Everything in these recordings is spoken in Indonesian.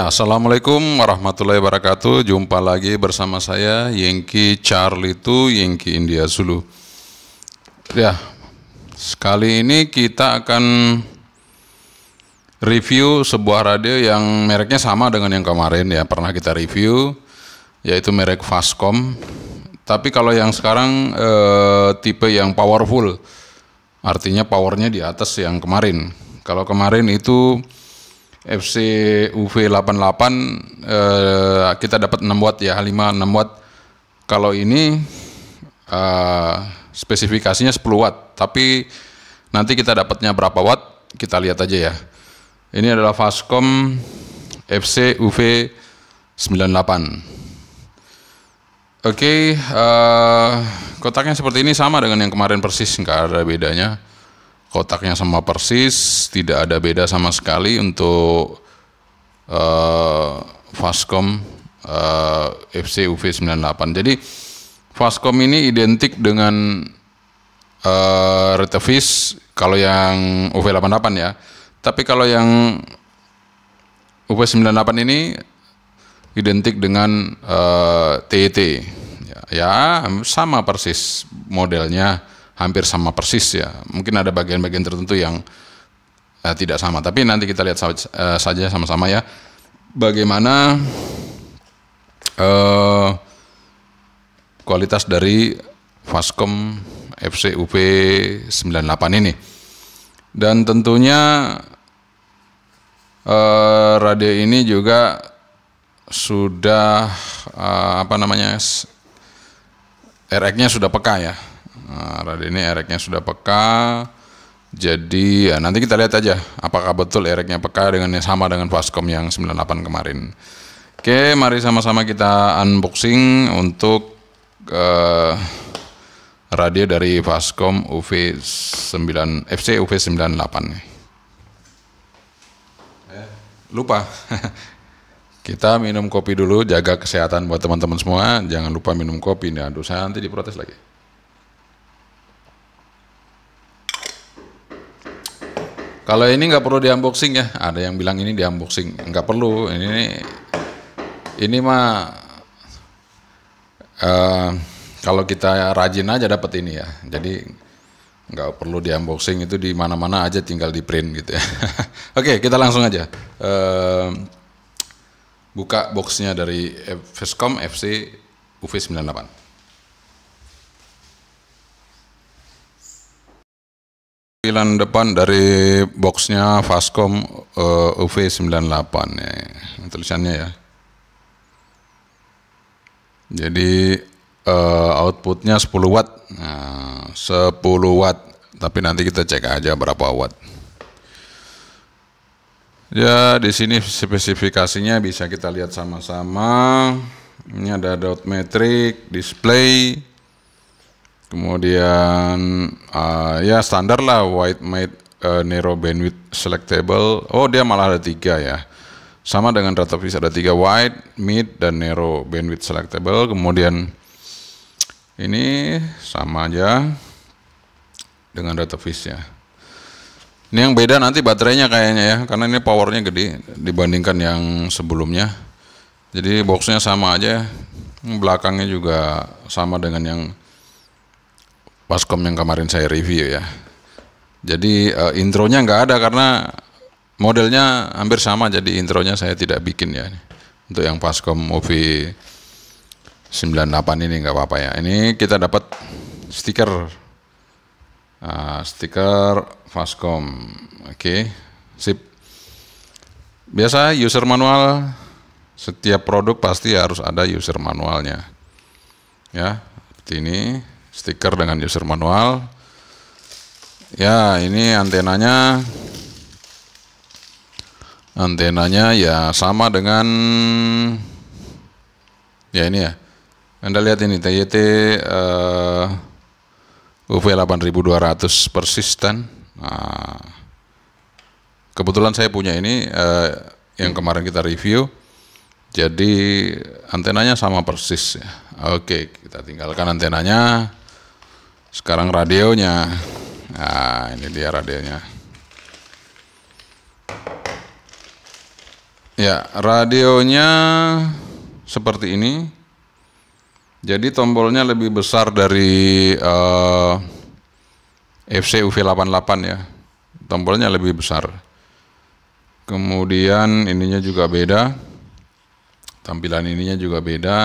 Ya, Assalamualaikum warahmatullahi wabarakatuh. Jumpa lagi bersama saya Yengki Charlie Tu Yengki India Zulu. Ya, sekali ini kita akan review sebuah radio yang mereknya sama dengan yang kemarin ya, pernah kita review yaitu merek Fastcom. Tapi kalau yang sekarang e, tipe yang powerful. Artinya powernya di atas yang kemarin. Kalau kemarin itu FC UV88 eh, kita dapat 6 watt ya, lima 5 6 watt. Kalau ini eh, spesifikasinya 10 watt, tapi nanti kita dapatnya berapa watt kita lihat aja ya. Ini adalah Fascom FC UV 98. Oke, okay, eh, oke kotaknya seperti ini sama dengan yang kemarin persis, nggak ada bedanya kotaknya sama persis tidak ada beda sama sekali untuk uh, Fascom uh, FC UV98 jadi Fascom ini identik dengan uh, eh, Retevis kalau yang UV88 ya tapi kalau yang UV98 ini identik dengan uh, eh, TET ya, ya sama persis modelnya hampir sama persis ya. Mungkin ada bagian-bagian tertentu yang uh, tidak sama. Tapi nanti kita lihat uh, saja sama-sama ya. Bagaimana uh, kualitas dari Fascom FCUP 98 ini. Dan tentunya uh, radio ini juga sudah uh, apa namanya RX-nya sudah peka ya Nah, Raden ini ereknya sudah peka. Jadi ya, nanti kita lihat aja apakah betul ereknya peka dengan yang sama dengan Fastcom yang 98 kemarin. Oke, mari sama-sama kita unboxing untuk uh, radio dari Fastcom UV 9 FC UV 98. lupa. kita minum kopi dulu, jaga kesehatan buat teman-teman semua. Jangan lupa minum kopi, nih. Aduh, saya nanti diprotes lagi. Kalau ini nggak perlu di unboxing ya. Ada yang bilang ini di unboxing, nggak perlu. Ini ini, ini mah uh, kalau kita rajin aja dapat ini ya. Jadi nggak perlu di unboxing itu di mana-mana aja tinggal di print gitu ya. Oke, okay, kita langsung aja. Uh, buka boxnya dari Fescom FC UV98. Pilihan depan dari boxnya Fascom uh, eh, UV98 ya. tulisannya ya. Jadi uh, outputnya 10 watt, nah, 10 watt. Tapi nanti kita cek aja berapa watt. Ya di sini spesifikasinya bisa kita lihat sama-sama. Ini ada dot metric, display, Kemudian uh, ya standar lah white mate uh, narrow bandwidth selectable. Oh dia malah ada tiga ya. Sama dengan database ada tiga white mid dan narrow bandwidth selectable. Kemudian ini sama aja dengan database ya. Ini yang beda nanti baterainya kayaknya ya, karena ini powernya gede dibandingkan yang sebelumnya. Jadi boxnya sama aja, belakangnya juga sama dengan yang Baskom yang kemarin saya review ya. Jadi uh, intronya nggak ada karena modelnya hampir sama jadi intronya saya tidak bikin ya. Untuk yang Baskom movie 98 ini nggak apa-apa ya. Ini kita dapat stiker uh, stiker Pascom. Oke, okay. sip. Biasa user manual setiap produk pasti harus ada user manualnya. Ya, seperti ini stiker dengan user manual ya ini antenanya antenanya ya sama dengan ya ini ya anda lihat ini TYT uh, UV 8200 persisten nah, kebetulan saya punya ini uh, yang kemarin kita review jadi antenanya sama persis ya. Oke, kita tinggalkan antenanya. Sekarang radionya. Nah, ini dia radionya. Ya, radionya seperti ini. Jadi tombolnya lebih besar dari uh, FC UV88 ya. Tombolnya lebih besar. Kemudian ininya juga beda. Tampilan ininya juga beda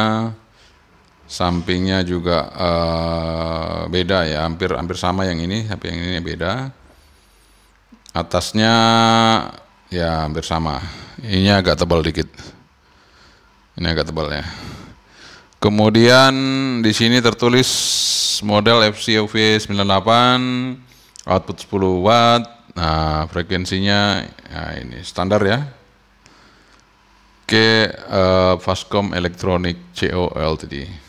sampingnya juga uh, beda ya hampir hampir sama yang ini tapi yang ini beda atasnya ya hampir sama ini agak tebal dikit ini agak tebal ya kemudian di sini tertulis model FCOV 98 output 10 watt nah frekuensinya ya ini standar ya ke uh, Fascom Electronic COL tadi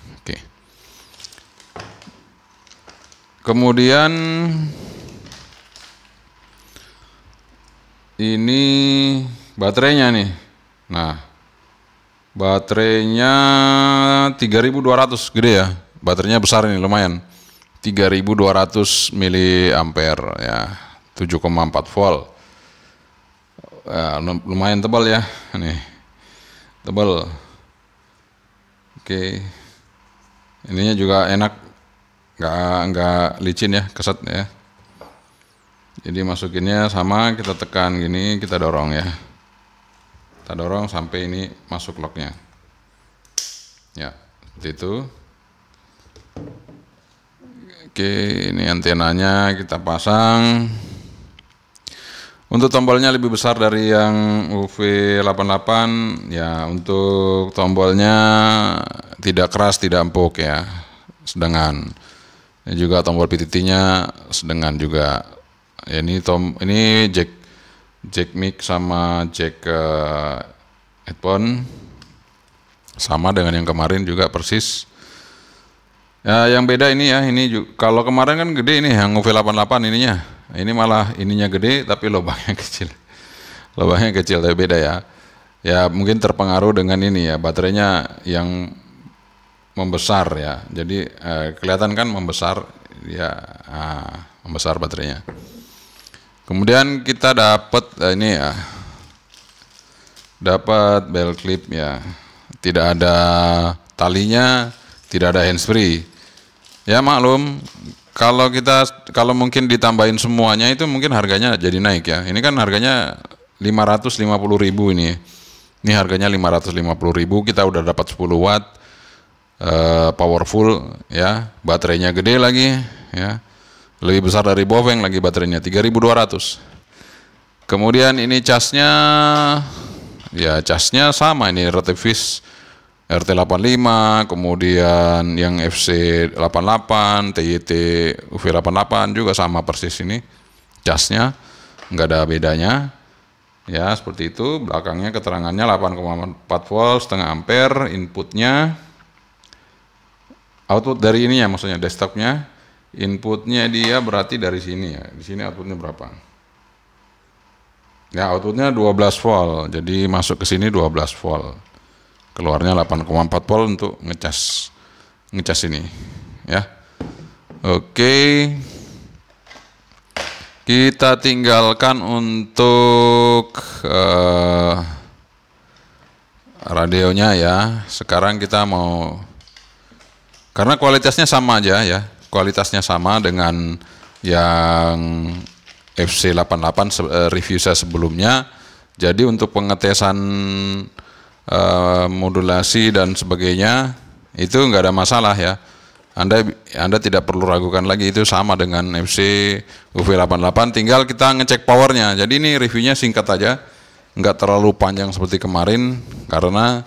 Kemudian ini baterainya nih. Nah, baterainya 3200 gede ya. Baterainya besar ini lumayan. 3200 ampere ya. 7,4 volt. Ya, lumayan tebal ya. Nih. Tebal. Oke. Ininya juga enak nggak nggak licin ya keset ya jadi masukinnya sama kita tekan gini kita dorong ya kita dorong sampai ini masuk locknya ya seperti itu oke ini antenanya kita pasang untuk tombolnya lebih besar dari yang UV88 ya untuk tombolnya tidak keras tidak empuk ya sedangkan ini ya juga tombol PTT-nya dengan juga ya ini tom ini jack jack mic sama jack uh, headphone sama dengan yang kemarin juga persis. Ya, yang beda ini ya, ini juga, kalau kemarin kan gede ini yang uv 88 ininya. Ini malah ininya gede tapi lubangnya kecil. Lubangnya kecil tapi beda ya. Ya mungkin terpengaruh dengan ini ya, baterainya yang membesar ya. Jadi eh, kelihatan kan membesar ya ah, membesar baterainya. Kemudian kita dapat eh, ini ya. Dapat bell clip ya. Tidak ada talinya, tidak ada handsfree. Ya maklum kalau kita kalau mungkin ditambahin semuanya itu mungkin harganya jadi naik ya. Ini kan harganya 550.000 ini. Ini harganya 550.000 kita udah dapat 10 watt Eh, powerful ya baterainya gede lagi ya lebih besar dari Boveng lagi baterainya 3200 kemudian ini casnya ya casnya sama ini Retivis RT85 kemudian yang FC88 TYT UV88 juga sama persis ini casnya nggak ada bedanya ya seperti itu belakangnya keterangannya 8,4 volt setengah ampere inputnya output dari ini ya maksudnya desktopnya inputnya dia berarti dari sini ya di sini outputnya berapa ya outputnya 12 volt jadi masuk ke sini 12 volt keluarnya 8,4 volt untuk ngecas ngecas ini ya oke kita tinggalkan untuk uh, radionya ya sekarang kita mau karena kualitasnya sama aja ya. Kualitasnya sama dengan yang FC88 eh, review saya sebelumnya. Jadi untuk pengetesan uh, modulasi dan sebagainya itu nggak ada masalah ya. Anda Anda tidak perlu ragukan lagi itu sama dengan FC UV88 tinggal kita ngecek powernya. Jadi ini reviewnya singkat aja. Nggak terlalu panjang seperti kemarin karena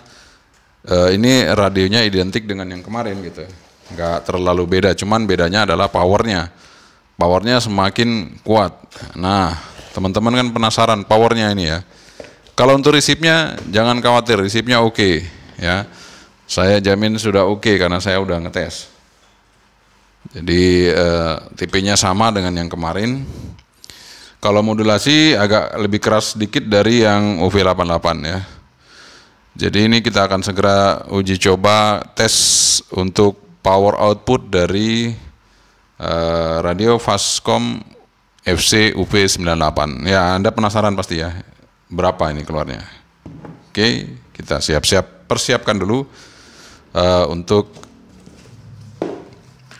uh, ini radionya identik dengan yang kemarin gitu. Nggak terlalu beda, cuman bedanya adalah powernya. Powernya semakin kuat. Nah, teman-teman kan penasaran powernya ini ya. Kalau untuk resipnya jangan khawatir, resipnya oke okay, ya. Saya jamin sudah oke okay karena saya udah ngetes. Jadi eh, tipenya sama dengan yang kemarin. Kalau modulasi agak lebih keras sedikit dari yang UV88 ya. Jadi ini kita akan segera uji coba tes untuk power output dari uh, radio Fastcom FC uv 98 Ya, Anda penasaran pasti ya. Berapa ini keluarnya? Oke, kita siap-siap persiapkan dulu uh, untuk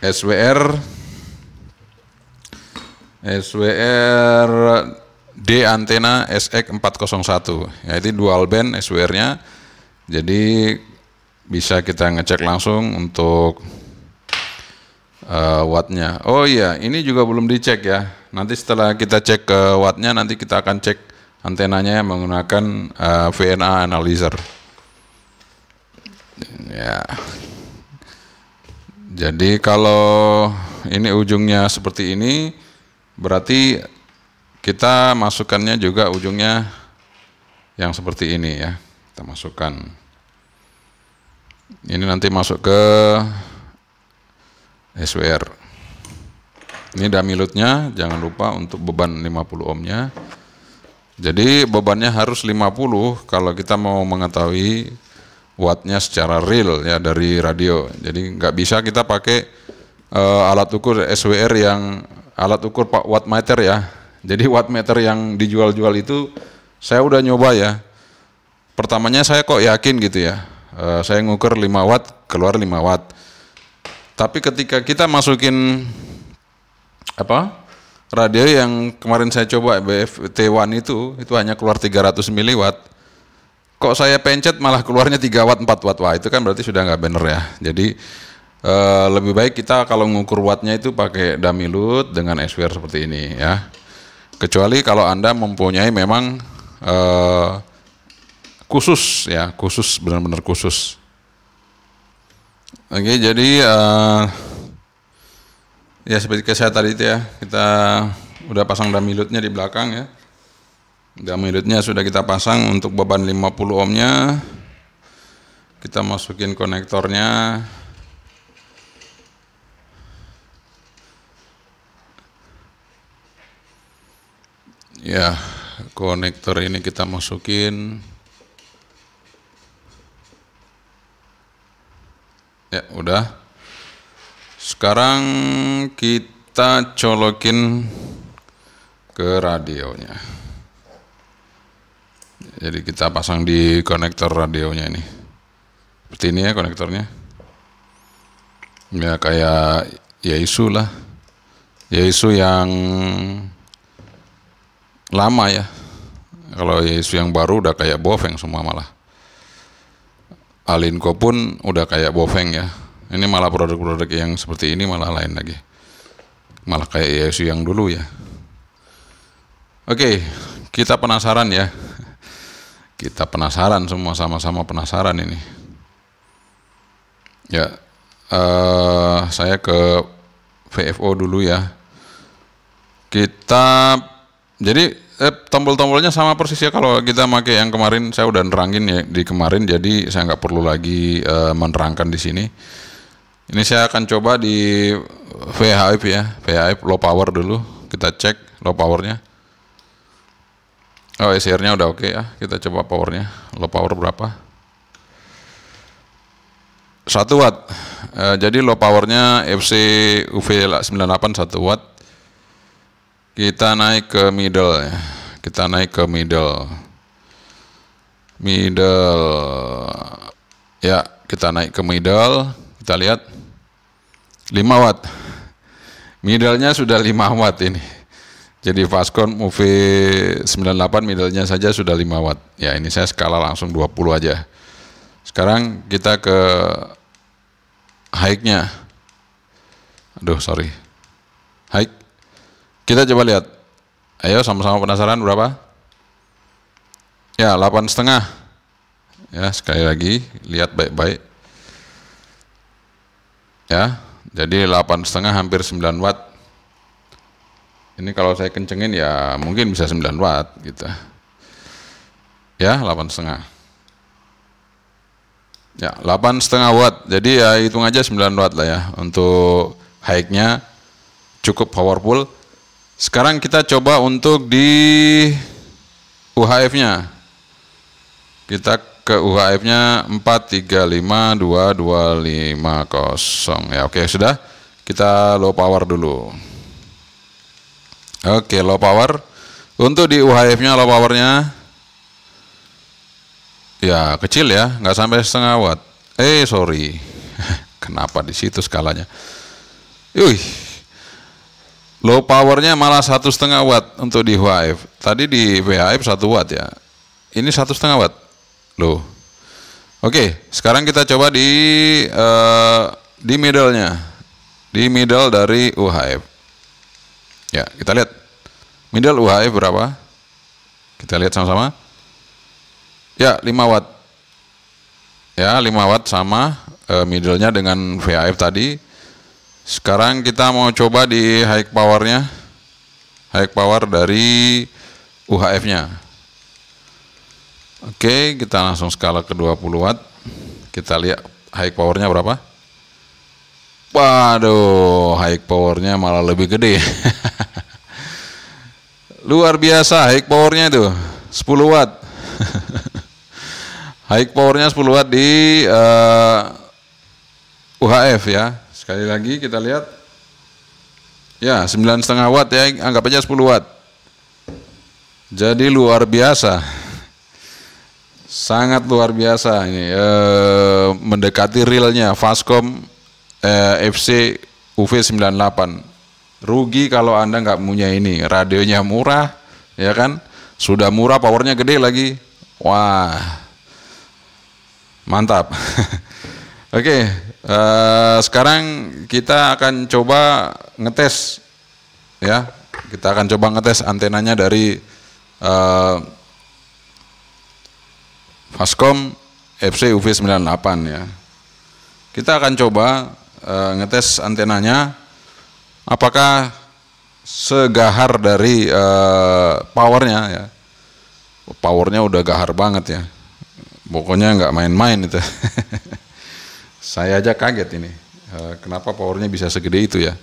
SWR SWR D antena SX401. Ya, ini dual band SWR-nya jadi bisa kita ngecek langsung untuk uh, wattnya. Oh iya, ini juga belum dicek ya. Nanti setelah kita cek ke uh, wattnya, nanti kita akan cek antenanya menggunakan uh, eh, VNA analyzer. Ya. Jadi kalau ini ujungnya seperti ini, berarti kita masukkannya juga ujungnya yang seperti ini ya kita masukkan ini nanti masuk ke SWR ini dummy milutnya jangan lupa untuk beban 50 ohmnya jadi bebannya harus 50 kalau kita mau mengetahui wattnya secara real ya dari radio jadi nggak bisa kita pakai uh, alat ukur SWR yang alat ukur watt meter ya jadi watt meter yang dijual-jual itu saya udah nyoba ya pertamanya saya kok yakin gitu ya. e, saya ngukur 5 watt, keluar 5 watt. Tapi ketika kita masukin apa? radio yang kemarin saya coba BFT1 itu itu hanya keluar 300 miliwatt. Kok saya pencet malah keluarnya 3 watt 4 watt. Wah, itu kan berarti sudah nggak bener ya. Jadi e, lebih baik kita kalau ngukur wattnya itu pakai dummy load dengan SWR seperti ini ya. Kecuali kalau Anda mempunyai memang eh khusus ya, khusus benar-benar khusus. Oke, jadi uh, ya seperti saya tadi itu ya, kita udah pasang damilutnya di belakang ya. damilutnya sudah kita pasang untuk beban 50 ohmnya. Kita masukin konektornya. Ya, konektor ini kita masukin. Ya, udah. Sekarang kita colokin ke radionya. Jadi kita pasang di konektor radionya ini. Seperti ini ya konektornya. Ya kayak Yaisu lah. Yaisu yang lama ya. Kalau Yaisu yang baru udah kayak boveng semua malah. Alinco pun udah kayak bofeng ya. Ini malah produk-produk yang seperti ini malah lain lagi. Malah kayak Yesu yang dulu ya. Oke, kita penasaran ya. Kita penasaran semua sama-sama penasaran ini. Ya, uh, saya ke VFO dulu ya. Kita jadi eh, tombol-tombolnya sama persis ya kalau kita pakai yang kemarin saya udah nerangin ya di kemarin jadi saya nggak perlu lagi eh, menerangkan di sini. Ini saya akan coba di VHF ya, VHF low power dulu. Kita cek low powernya. Oh, SR-nya udah oke okay ya. Kita coba powernya. Low power berapa? Satu watt. eh, jadi low powernya FC UV 98 satu watt. Kita naik ke middle ya. Kita naik ke middle. Middle. Ya, kita naik ke middle. Kita lihat 5 watt. Middlenya sudah 5 watt ini. Jadi Fastcon UV 98 middlenya saja sudah 5 watt. Ya ini saya skala langsung 20 aja. Sekarang kita ke high-nya. Aduh sorry. High kita coba lihat. Ayo sama-sama penasaran berapa? Ya, 8 setengah. Ya, sekali lagi lihat baik-baik. Ya, jadi 8 setengah hampir 9 watt. Ini kalau saya kencengin ya mungkin bisa 9 watt gitu. Ya, 8 setengah. Ya, 8 setengah watt. Jadi ya hitung aja 9 watt lah ya untuk high-nya cukup powerful sekarang kita coba untuk di UHF-nya. Kita ke UHF-nya 435225 ya. Oke, sudah. Kita low power dulu. Oke, low power. Untuk di UHF-nya low powernya ya kecil ya, nggak sampai setengah watt. Eh, sorry. Kenapa di situ skalanya? Yuih, Low powernya malah satu setengah watt untuk di HF. Tadi di VHF satu watt ya. Ini satu setengah watt. Loh. Oke, sekarang kita coba di uh, di middle Di middle dari UHF. Ya, kita lihat. Middle UHF berapa? Kita lihat sama-sama. Ya, lima watt. Ya, lima watt sama uh, eh, middle dengan VHF tadi sekarang kita mau coba di high powernya, high power dari UHF-nya. Oke, kita langsung skala ke 20 watt. Kita lihat high powernya berapa. Waduh, high powernya malah lebih gede. Luar biasa high powernya itu, 10 watt. high powernya 10 watt di uh, eh, UHF ya. Sekali lagi kita lihat. Ya, 9,5 watt ya, anggap aja 10 watt. Jadi luar biasa. Sangat luar biasa ini. E, mendekati realnya Fascom e, FC UV98. Rugi kalau Anda nggak punya ini. Radionya murah, ya kan? Sudah murah, powernya gede lagi. Wah, mantap. Oke, Uh, sekarang kita akan coba ngetes ya kita akan coba ngetes antenanya dari uh, Fascom FC UV98 ya kita akan coba uh, ngetes antenanya apakah segahar dari uh, powernya ya powernya udah gahar banget ya pokoknya nggak main-main itu Saya aja kaget ini. Uh, kenapa powernya bisa segede itu ya?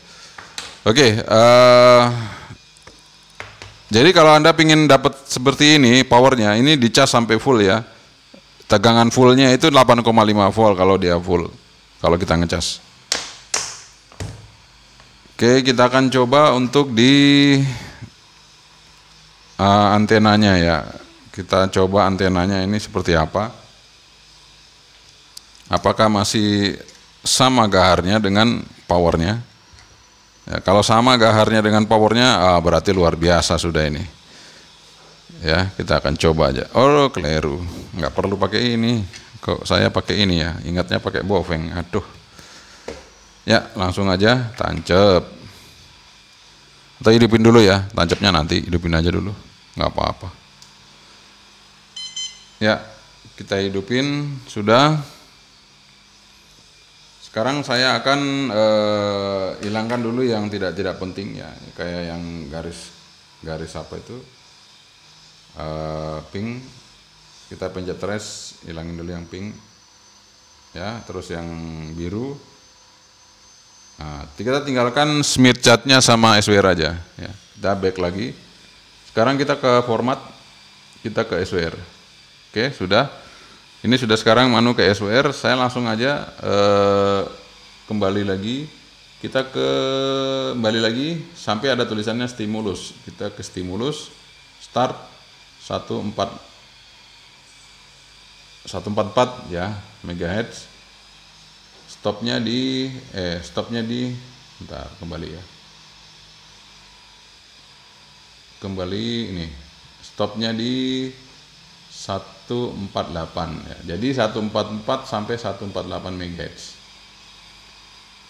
Oke, okay, uh, eh, jadi kalau anda ingin dapat seperti ini powernya, ini dicas sampai full ya. Tegangan fullnya itu 8,5 volt kalau dia full, kalau kita ngecas. Oke, kita akan coba untuk di uh, antenanya ya. Kita coba antenanya ini seperti apa. Apakah masih sama gaharnya dengan powernya? Ya, kalau sama gaharnya dengan powernya, ah, berarti luar biasa sudah ini. Ya, kita akan coba aja. Oh, keliru. Nggak perlu pakai ini. Kok saya pakai ini ya? Ingatnya pakai boveng. Aduh. Ya, langsung aja Tancap. Atau hidupin dulu ya, tancapnya nanti hidupin aja dulu, nggak apa-apa. Ya, kita hidupin sudah. Sekarang saya akan uh, hilangkan dulu yang tidak-tidak penting ya, kayak yang garis garis apa itu uh, pink. Kita pencet trace, hilangin dulu yang pink. Ya, terus yang biru. Nah, kita tinggalkan smear catnya sama SWR aja. Ya, kita back lagi. Sekarang kita ke format, kita ke SWR. Oke, sudah ini sudah sekarang manu ke SWR saya langsung aja eh, kembali lagi kita ke kembali lagi sampai ada tulisannya stimulus kita ke stimulus start 14 144 ya megahertz stopnya di eh stopnya di ntar kembali ya kembali ini stopnya di 148 ya. Jadi 144 sampai 148 MHz.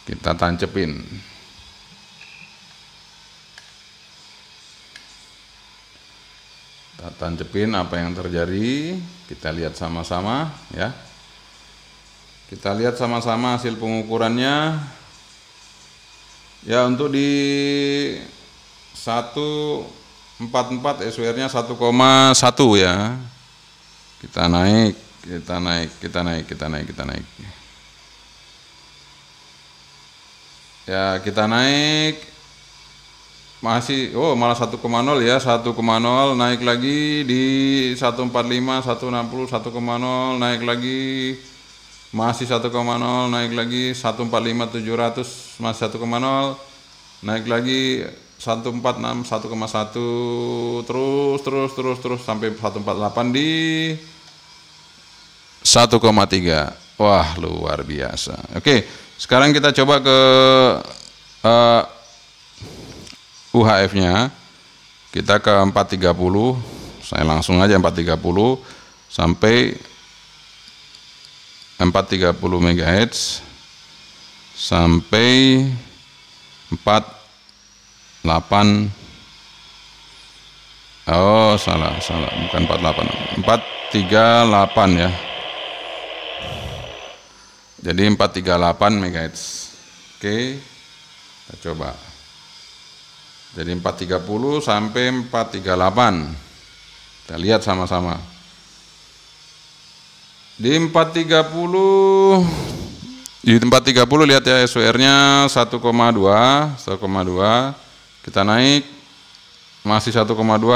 Kita tancepin. Kita tancepin apa yang terjadi, kita lihat sama-sama ya. Kita lihat sama-sama hasil pengukurannya. Ya untuk di 144 SWR-nya 1,1 ya. Kita naik, kita naik, kita naik, kita naik, kita naik. Ya, kita naik masih oh malah 1,0 ya 1,0 naik lagi di 145 160 1,0 naik lagi masih 1,0 naik lagi 145 700 masih 1,0 naik lagi 146 1,1 terus terus terus terus sampai 148 di 1,3 wah luar biasa oke sekarang kita coba ke uh, eh, UHF nya kita ke 430 saya langsung aja 430 sampai 430 MHz sampai 4 48 Oh salah salah bukan 48 438 ya jadi 438 MHz Oke kita coba jadi 430 sampai 438 kita lihat sama-sama di 430 di 430 lihat ya SWR-nya 1,2, 1,2. Kita naik masih 1,2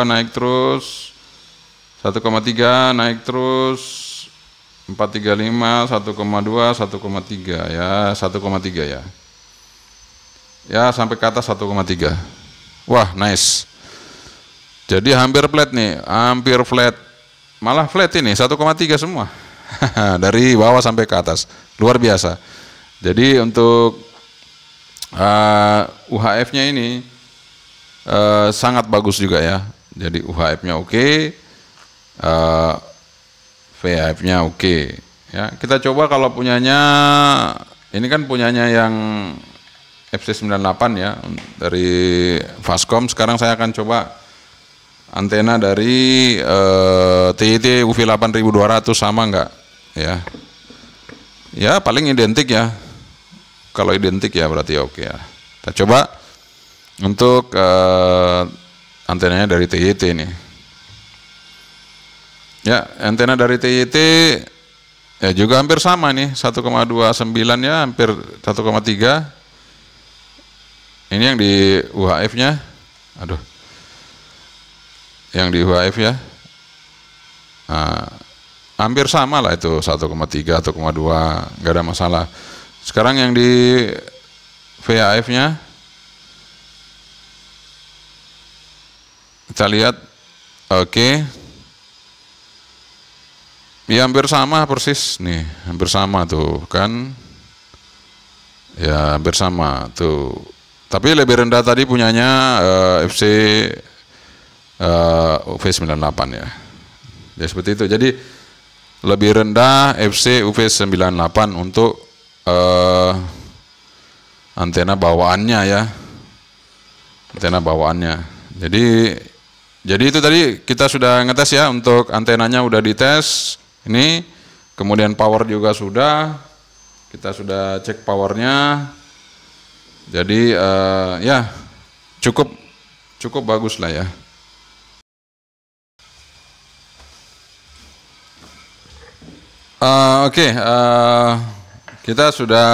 naik terus 1,3 naik terus 435 1,2 1,3 ya 1,3 ya ya sampai ke atas 1,3 wah nice jadi hampir flat nih hampir flat malah flat ini 1,3 semua dari bawah sampai ke atas luar biasa jadi untuk uh, ah, UHF nya ini e, sangat bagus juga ya. Jadi UHF-nya oke, okay, eh, VHF-nya oke. Okay. Ya, kita coba kalau punyanya ini kan punyanya yang FC98 ya dari Fascom. Sekarang saya akan coba antena dari e, TIT UV 8200 sama enggak Ya, ya paling identik ya. Kalau identik ya berarti oke ya. Kita coba. Untuk uh, antenanya dari TYT ini. Ya, antena dari TYT ya juga hampir sama nih, 1,29 ya hampir 1,3. Ini yang di UHF-nya. Aduh. Yang di UHF ya. Nah, hampir sama lah itu 1,3 atau 1,2, nggak ada masalah sekarang yang di VHF nya Kita lihat. Oke. Ya hampir sama persis nih, hampir sama tuh kan. Ya hampir sama tuh. Tapi lebih rendah tadi punyanya uh, FC uh, UV 98 ya. Ya seperti itu. Jadi lebih rendah FC UV 98 untuk uh, antena bawaannya ya. Antena bawaannya. Jadi jadi itu tadi kita sudah ngetes ya untuk antenanya udah dites. Ini kemudian power juga sudah. Kita sudah cek powernya. Jadi uh, ya cukup cukup bagus lah ya. Uh, Oke, okay, uh, eh, kita sudah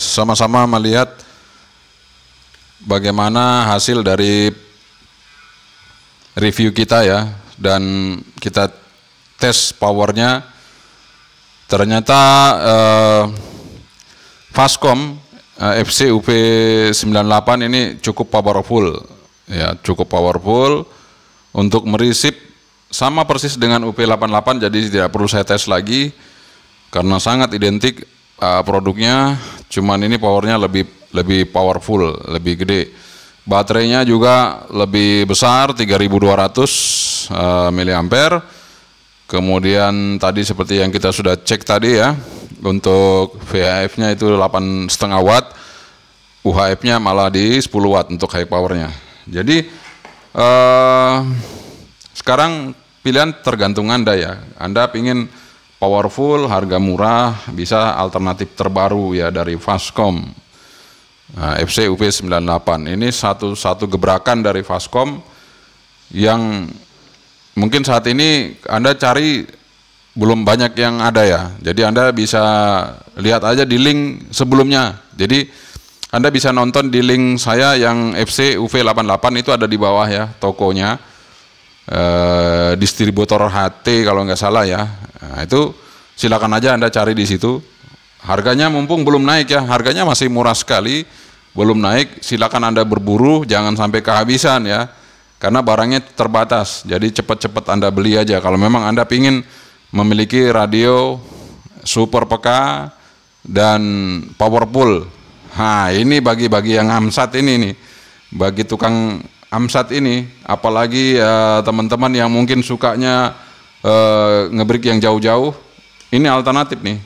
sama-sama melihat bagaimana hasil dari review kita ya dan kita tes powernya ternyata eh, Fascom eh, FC UP 98 ini cukup powerful ya cukup powerful untuk merisip sama persis dengan UP 88 jadi tidak perlu saya tes lagi karena sangat identik eh, produknya cuman ini powernya lebih lebih powerful lebih gede Baterainya juga lebih besar 3200 uh, mAh. Kemudian tadi seperti yang kita sudah cek tadi ya, untuk VHF-nya itu 8,5 watt, UHF-nya malah di 10 watt untuk high power nya Jadi uh, sekarang pilihan tergantung Anda ya. Anda ingin powerful, harga murah, bisa alternatif terbaru ya dari Fastcom Nah, FC UP 98 ini satu satu gebrakan dari Fascom yang mungkin saat ini Anda cari belum banyak yang ada ya. Jadi Anda bisa lihat aja di link sebelumnya. Jadi Anda bisa nonton di link saya yang FC UV88 itu ada di bawah ya tokonya. E, distributor HT kalau nggak salah ya. Nah, itu silakan aja Anda cari di situ. Harganya mumpung belum naik ya. Harganya masih murah sekali belum naik, silakan Anda berburu, jangan sampai kehabisan ya. Karena barangnya terbatas, jadi cepat-cepat Anda beli aja. Kalau memang Anda ingin memiliki radio super peka dan powerful. ha ini bagi-bagi yang amsat ini nih. Bagi tukang amsat ini, apalagi ya, teman-teman uh, yang mungkin sukanya uh, eh, ngebrik yang jauh-jauh, ini alternatif nih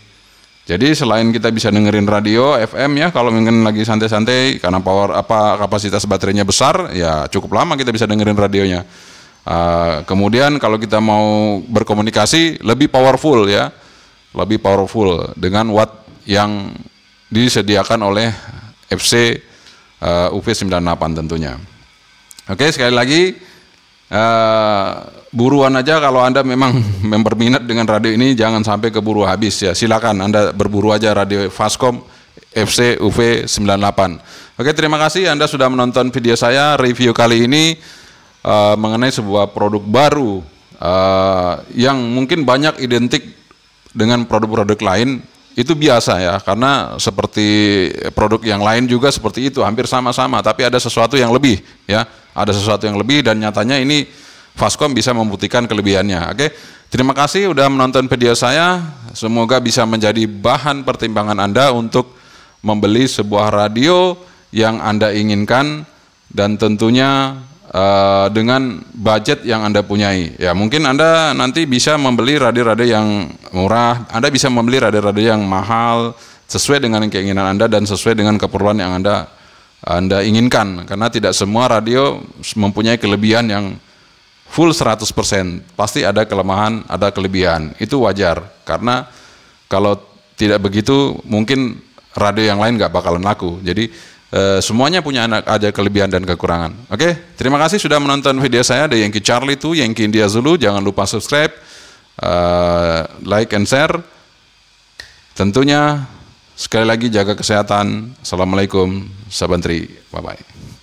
jadi selain kita bisa dengerin radio FM ya, kalau mungkin lagi santai-santai karena power apa kapasitas baterainya besar, ya cukup lama kita bisa dengerin radionya. Uh, kemudian kalau kita mau berkomunikasi lebih powerful ya, lebih powerful dengan watt yang disediakan oleh FC uh, UV98 tentunya. Oke sekali lagi. Uh, buruan aja kalau Anda memang memperminat dengan radio ini jangan sampai keburu habis ya. Silakan Anda berburu aja radio Fascom FC UV 98. Oke, terima kasih Anda sudah menonton video saya review kali ini uh, mengenai sebuah produk baru uh, yang mungkin banyak identik dengan produk-produk lain. Itu biasa ya, karena seperti produk yang lain juga seperti itu, hampir sama-sama, tapi ada sesuatu yang lebih ya. Ada sesuatu yang lebih dan nyatanya ini Fascom bisa membuktikan kelebihannya. Oke, terima kasih sudah menonton video saya. Semoga bisa menjadi bahan pertimbangan Anda untuk membeli sebuah radio yang Anda inginkan dan tentunya uh, dengan budget yang Anda punyai. Ya, mungkin Anda nanti bisa membeli radio-radio yang murah, Anda bisa membeli radio-radio yang mahal sesuai dengan keinginan Anda dan sesuai dengan keperluan yang Anda Anda inginkan karena tidak semua radio mempunyai kelebihan yang full 100%. Pasti ada kelemahan, ada kelebihan. Itu wajar karena kalau tidak begitu mungkin radio yang lain nggak bakalan laku. Jadi e, semuanya punya anak ada kelebihan dan kekurangan. Oke, terima kasih sudah menonton video saya. Ada Yankee Charlie tuh, Yankee India Zulu. Jangan lupa subscribe, e, like and share. Tentunya sekali lagi jaga kesehatan. Assalamualaikum, Sabantri. Bye bye.